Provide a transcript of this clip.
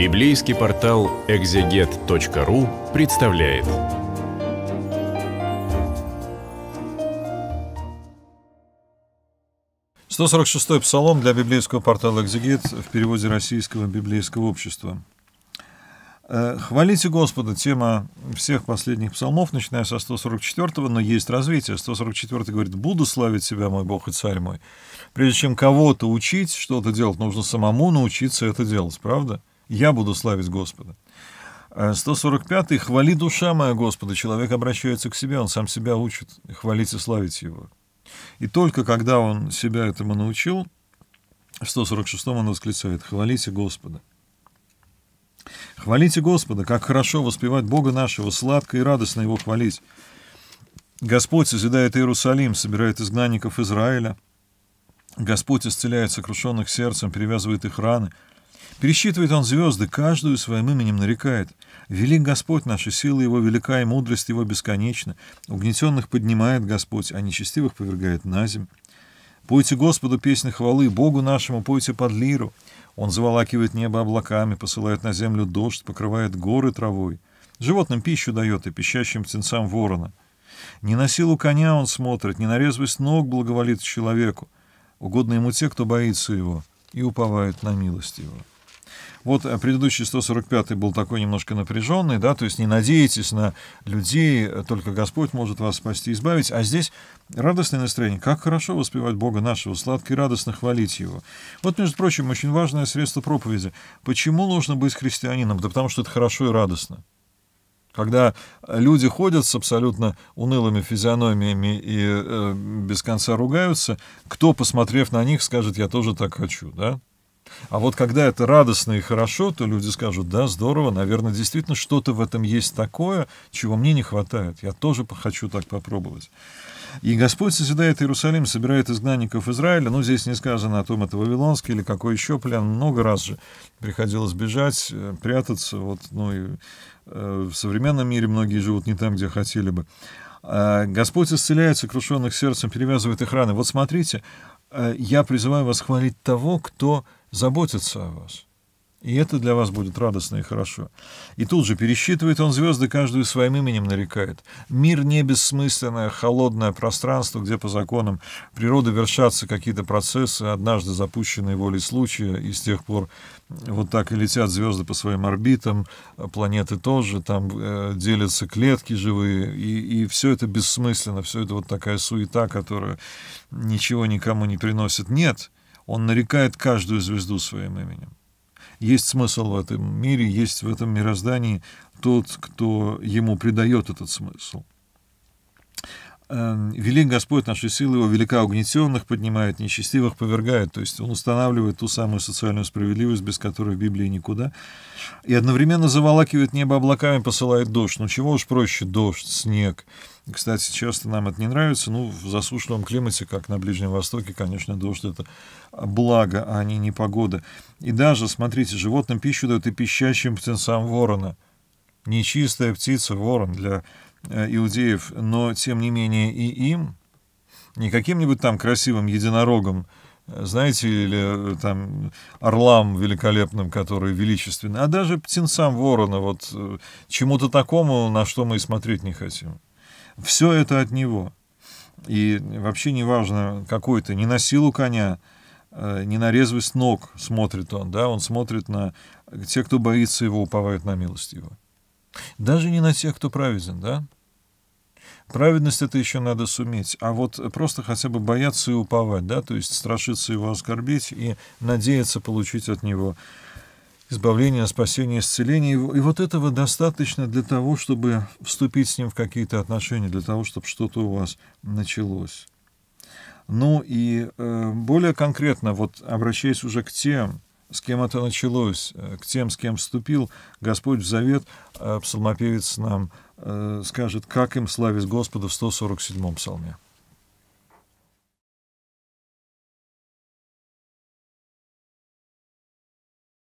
Библейский портал экзегет.ру представляет. Сто сорок шестой псалом для библейского портала «Экзегет» в переводе российского библейского общества. Э, «Хвалите Господа» — тема всех последних псалмов, начиная со 144-го, но есть развитие. 144-й говорит «Буду славить себя, мой Бог и Царь мой». Прежде чем кого-то учить что-то делать, нужно самому научиться это делать, правда? я буду славить Господа. 145. Э, «Хвали душа моя Господа». Человек обращается к себе, он сам себя учит хвалить и славить его. И только когда он себя этому научил, в 146 он восклицает «Хвалите Господа». «Хвалите Господа, как хорошо воспевать Бога нашего, сладко и радостно Его хвалить. Господь созидает Иерусалим, собирает изгнанников Израиля. Господь исцеляет сокрушенных сердцем, перевязывает их раны». Пересчитывает он звезды, каждую своим именем нарекает. Велик Господь наши силы Его велика, и мудрость Его бесконечна. Угнетенных поднимает Господь, а нечестивых повергает на земь. Пойте Господу песни хвалы, Богу нашему пойте под лиру. Он заволакивает небо облаками, посылает на землю дождь, покрывает горы травой. Животным пищу дает и пищащим птенцам ворона. Не на силу коня он смотрит, не на резвость ног благоволит человеку. Угодно ему те, кто боится его, и уповает на милость его. Вот э, предыдущий 145 был такой немножко напряженный, да, то есть не надейтесь на людей, э, только Господь может вас спасти и избавить. А здесь радостное настроение. Как хорошо воспевать Бога нашего, сладко и радостно хвалить Его. Вот, между прочим, очень важное средство проповеди. Почему нужно быть христианином? Да потому что это хорошо и радостно. Когда люди ходят с абсолютно унылыми физиономиями и э, без конца ругаются, кто, посмотрев на них, скажет, я тоже так хочу, да? А вот когда это радостно и хорошо, то люди скажут, да, здорово, наверное, действительно что-то в этом есть такое, чего мне не хватает. Я тоже хочу так попробовать. И Господь созидает Иерусалим, собирает изгнанников Израиля. Ну, здесь не сказано о том, это Вавилонский или какой еще плен. Много раз же приходилось бежать, э, прятаться. Вот, ну, и, э, в современном мире многие живут не там, где хотели бы. А, Господь исцеляет сокрушенных сердцем, перевязывает их раны. Вот смотрите, Э, я призываю вас хвалить того, кто заботится о вас. И это для вас будет радостно и хорошо. И тут же пересчитывает он звезды, каждую своим именем нарекает. Мир не бессмысленное, холодное пространство, где по законам природы вершатся какие-то процессы, однажды запущенные волей случая, и с тех пор вот так и летят звезды по своим орбитам, а планеты тоже, там э, делятся клетки живые, и, и все это бессмысленно, все это вот такая суета, которая ничего никому не приносит. Нет, он нарекает каждую звезду своим именем. Есть смысл в этом мире, есть в этом мироздании тот, кто ему придает этот смысл. Эм, велик Господь наши силы, его велика угнетенных поднимает, нечестивых повергает. То есть он устанавливает ту самую социальную справедливость, без которой в Библии никуда. И одновременно заволакивает небо облаками, посылает дождь. Ну чего уж проще, дождь, снег. Кстати, часто нам это не нравится. Ну, в засушливом климате, как на Ближнем Востоке, конечно, дождь — это благо, а не непогода. И даже, смотрите, животным пищу дают и пищащим птенцам ворона. Нечистая птица — ворон для Э, иудеев, но тем не менее и им, не каким-нибудь там красивым единорогом, э, знаете, или э, там орлам великолепным, который величественный, а даже птенцам ворона, вот чему-то такому, на что мы и смотреть не хотим. Все это от него. И вообще неважно, какой ты, не на силу коня, не на резвость ног смотрит он, да, он смотрит на те, кто боится его, уповают на милость его. Даже не на тех, кто праведен, да? Праведность это еще надо суметь, а вот просто хотя бы бояться и уповать, да, то есть страшиться его оскорбить и надеяться получить от него избавление, спасение, исцеление. И вот этого достаточно для того, чтобы вступить с ним в какие-то отношения, для того, чтобы что-то у вас началось. Ну и э, более конкретно, вот обращаясь уже к тем, с кем это началось, э, к тем, с кем вступил Господь в завет, э, псалмопевец нам э, скажет, как им славить Господа в 147-м псалме.